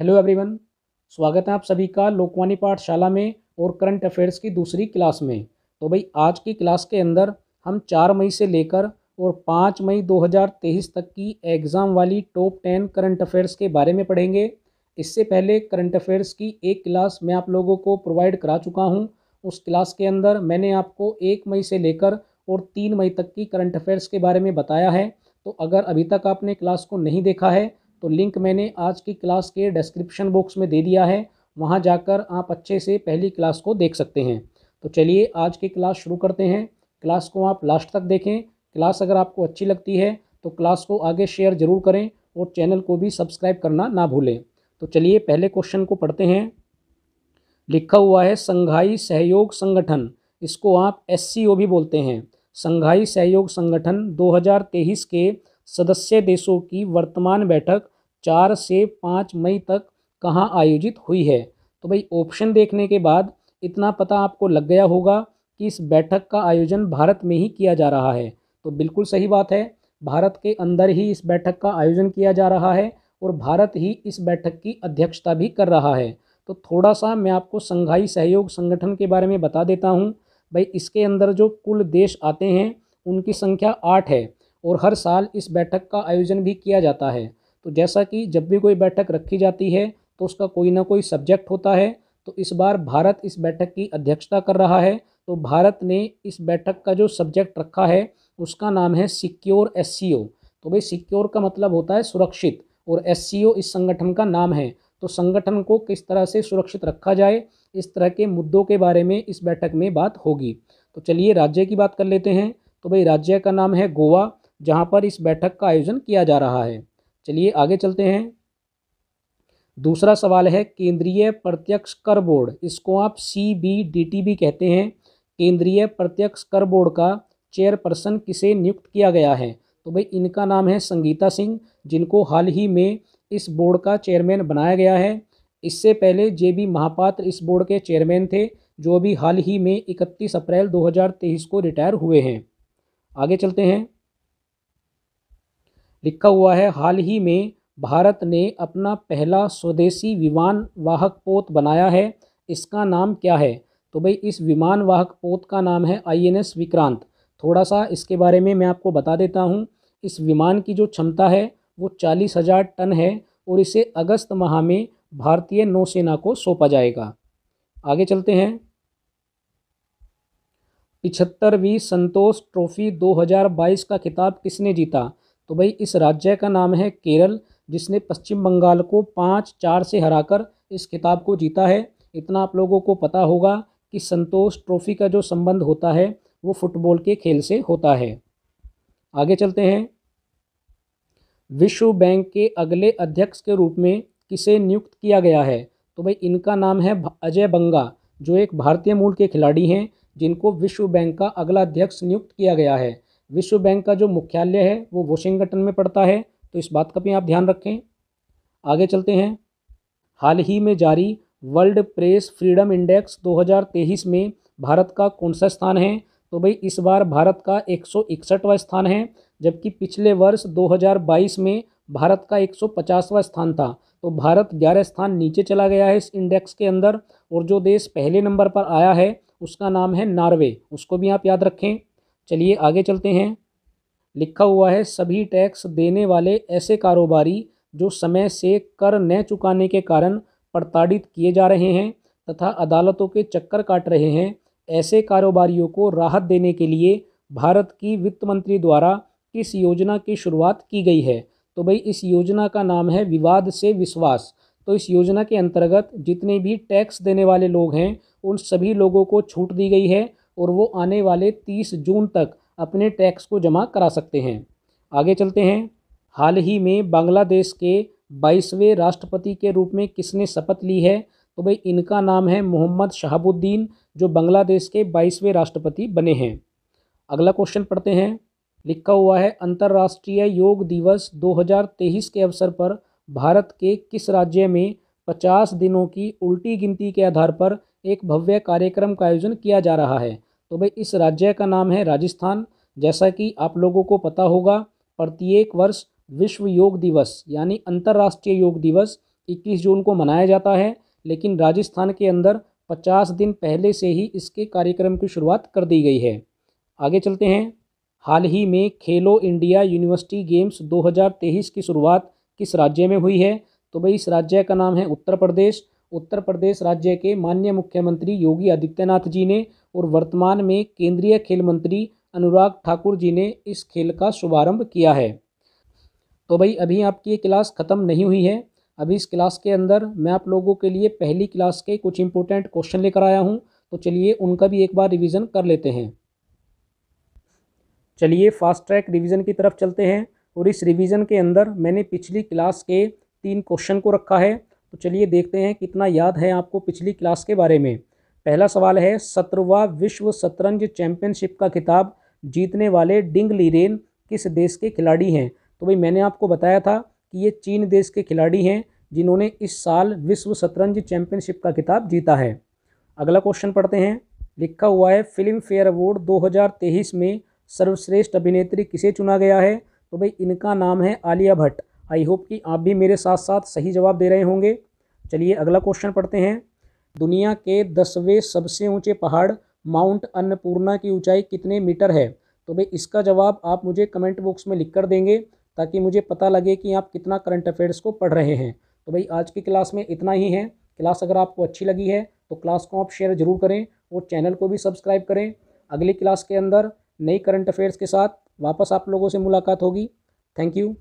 hello everyone स्वागत है आप सभी का लोकवानी पाठशाला में और करंट अफेयर्स की दूसरी क्लास में तो भाई आज की क्लास के अंदर हम चार मई से लेकर और पाँच मई 2023 तक की एग्ज़ाम वाली टॉप टेन करंट अफेयर्स के बारे में पढ़ेंगे इससे पहले करंट अफेयर्स की एक क्लास मैं आप लोगों को प्रोवाइड करा चुका हूँ उस क्लास के अंदर मैंने आपको एक मई से लेकर और तीन मई तक की करंट अफेयर्स के बारे में बताया है तो अगर अभी तक आपने क्लास को नहीं देखा है तो लिंक मैंने आज की क्लास के डिस्क्रिप्शन बॉक्स में दे दिया है वहाँ जाकर आप अच्छे से पहली क्लास को देख सकते हैं तो चलिए आज की क्लास शुरू करते हैं क्लास को आप लास्ट तक देखें क्लास अगर आपको अच्छी लगती है तो क्लास को आगे शेयर ज़रूर करें और चैनल को भी सब्सक्राइब करना ना भूलें तो चलिए पहले क्वेश्चन को पढ़ते हैं लिखा हुआ है संघाई सहयोग संगठन इसको आप एस भी बोलते हैं संघाई सहयोग संगठन 2023 के सदस्य देशों की वर्तमान बैठक चार से पाँच मई तक कहाँ आयोजित हुई है तो भाई ऑप्शन देखने के बाद इतना पता आपको लग गया होगा कि इस बैठक का आयोजन भारत में ही किया जा रहा है तो बिल्कुल सही बात है भारत के अंदर ही इस बैठक का आयोजन किया जा रहा है और भारत ही इस बैठक की अध्यक्षता भी कर रहा है तो थोड़ा सा मैं आपको संघाई सहयोग संगठन के बारे में बता देता हूँ भाई इसके अंदर जो कुल देश आते हैं उनकी संख्या आठ है और हर साल इस बैठक का आयोजन भी किया जाता है तो जैसा कि जब भी कोई बैठक रखी जाती है तो उसका कोई ना कोई सब्जेक्ट होता है तो इस बार भारत इस बैठक की अध्यक्षता कर रहा है तो भारत ने इस बैठक का जो सब्जेक्ट रखा है उसका नाम है सिक्योर एस तो भाई सिक्योर का मतलब होता है सुरक्षित और एस इस संगठन का नाम है तो संगठन को किस तरह से सुरक्षित रखा जाए इस तरह के मुद्दों के बारे में इस बैठक में बात होगी तो चलिए राज्य की बात कर लेते हैं तो भाई राज्य का नाम है गोवा जहां पर इस बैठक का आयोजन किया जा रहा है चलिए आगे चलते हैं दूसरा सवाल है केंद्रीय प्रत्यक्ष कर बोर्ड इसको आप सी बी डी टी भी कहते हैं केंद्रीय प्रत्यक्ष कर बोर्ड का चेयरपर्सन किसे नियुक्त किया गया है तो भाई इनका नाम है संगीता सिंह जिनको हाल ही में इस बोर्ड का चेयरमैन बनाया गया है इससे पहले जे बी महापात्र इस बोर्ड के चेयरमैन थे जो अभी हाल ही में 31 अप्रैल 2023 को रिटायर हुए हैं आगे चलते हैं लिखा हुआ है हाल ही में भारत ने अपना पहला स्वदेशी विमान वाहक पोत बनाया है इसका नाम क्या है तो भाई इस विमान वाहक पोत का नाम है आईएनएस विक्रांत थोड़ा सा इसके बारे में मैं आपको बता देता हूँ इस विमान की जो क्षमता है वो चालीस हज़ार टन है और इसे अगस्त माह में भारतीय नौसेना को सौंपा जाएगा आगे चलते हैं पिछहत्तरवीं संतोष ट्रॉफी 2022 का खिताब किसने जीता तो भाई इस राज्य का नाम है केरल जिसने पश्चिम बंगाल को पाँच चार से हराकर इस खिताब को जीता है इतना आप लोगों को पता होगा कि संतोष ट्रॉफी का जो संबंध होता है वो फुटबॉल के खेल से होता है आगे चलते हैं विश्व बैंक के अगले अध्यक्ष के रूप में किसे नियुक्त किया गया है तो भाई इनका नाम है अजय बंगा जो एक भारतीय मूल के खिलाड़ी हैं जिनको विश्व बैंक का अगला अध्यक्ष नियुक्त किया गया है विश्व बैंक का जो मुख्यालय है वो वॉशिंगटन में पड़ता है तो इस बात का भी आप ध्यान रखें आगे चलते हैं हाल ही में जारी वर्ल्ड प्रेस फ्रीडम इंडेक्स 2023 में भारत का कौन सा स्थान है तो भाई इस बार भारत का एक स्थान है जबकि पिछले वर्ष 2022 में भारत का 150वां स्थान था तो भारत 11 स्थान नीचे चला गया है इस इंडेक्स के अंदर और जो देश पहले नंबर पर आया है उसका नाम है नॉर्वे उसको भी आप याद रखें चलिए आगे चलते हैं लिखा हुआ है सभी टैक्स देने वाले ऐसे कारोबारी जो समय से कर न चुकाने के कारण प्रताड़ित किए जा रहे हैं तथा अदालतों के चक्कर काट रहे हैं ऐसे कारोबारियों को राहत देने के लिए भारत की वित्त मंत्री द्वारा किस योजना की शुरुआत की गई है तो भाई इस योजना का नाम है विवाद से विश्वास तो इस योजना के अंतर्गत जितने भी टैक्स देने वाले लोग हैं उन सभी लोगों को छूट दी गई है और वो आने वाले 30 जून तक अपने टैक्स को जमा करा सकते हैं आगे चलते हैं हाल ही में बांग्लादेश के बाईसवें राष्ट्रपति के रूप में किसने शपथ ली है तो भाई इनका नाम है मोहम्मद शहाबुद्दीन जो बांग्लादेश के बाईसवें राष्ट्रपति बने हैं अगला क्वेश्चन पढ़ते हैं लिखा हुआ है अंतर्राष्ट्रीय योग दिवस 2023 के अवसर पर भारत के किस राज्य में 50 दिनों की उल्टी गिनती के आधार पर एक भव्य कार्यक्रम का आयोजन किया जा रहा है तो भाई इस राज्य का नाम है राजस्थान जैसा कि आप लोगों को पता होगा प्रत्येक वर्ष विश्व योग दिवस यानी अंतर्राष्ट्रीय योग दिवस 21 जून को मनाया जाता है लेकिन राजस्थान के अंदर 50 दिन पहले से ही इसके कार्यक्रम की शुरुआत कर दी गई है आगे चलते हैं हाल ही में खेलो इंडिया यूनिवर्सिटी गेम्स 2023 की शुरुआत किस राज्य में हुई है तो भाई इस राज्य का नाम है उत्तर प्रदेश उत्तर प्रदेश राज्य के मान्य मुख्यमंत्री योगी आदित्यनाथ जी ने और वर्तमान में केंद्रीय खेल मंत्री अनुराग ठाकुर जी ने इस खेल का शुभारंभ किया है तो भाई अभी आपकी ये क्लास ख़त्म नहीं हुई है अभी इस क्लास के अंदर मैं आप लोगों के लिए पहली क्लास के कुछ इंपॉर्टेंट क्वेश्चन लेकर आया हूँ तो चलिए उनका भी एक बार रिविज़न कर लेते हैं चलिए फास्ट ट्रैक रिविज़न की तरफ चलते हैं और इस रिविज़न के अंदर मैंने पिछली क्लास के तीन क्वेश्चन को रखा है तो चलिए देखते हैं कितना याद है आपको पिछली क्लास के बारे में पहला सवाल है सत्रवा विश्व शतरंज चैंपियनशिप का खिताब जीतने वाले डिंग लीरेन किस देश के खिलाड़ी हैं तो भाई मैंने आपको बताया था कि ये चीन देश के खिलाड़ी हैं जिन्होंने इस साल विश्व शतरंज चैंपियनशिप का खिताब जीता है अगला क्वेश्चन पढ़ते हैं लिखा हुआ है फिल्म फेयर अवार्ड 2023 में सर्वश्रेष्ठ अभिनेत्री किसे चुना गया है तो भाई इनका नाम है आलिया भट्ट आई होप कि आप भी मेरे साथ साथ सही जवाब दे रहे होंगे चलिए अगला क्वेश्चन पढ़ते हैं दुनिया के दसवें सबसे ऊंचे पहाड़ माउंट अन्नपूर्णा की ऊंचाई कितने मीटर है तो भाई इसका जवाब आप मुझे कमेंट बॉक्स में लिख कर देंगे ताकि मुझे पता लगे कि आप कितना करंट अफेयर्स को पढ़ रहे हैं तो भाई आज की क्लास में इतना ही है क्लास अगर आपको अच्छी लगी है तो क्लास को आप शेयर जरूर करें और चैनल को भी सब्सक्राइब करें अगली क्लास के अंदर नई करंट अफेयर्स के साथ वापस आप लोगों से मुलाकात होगी थैंक यू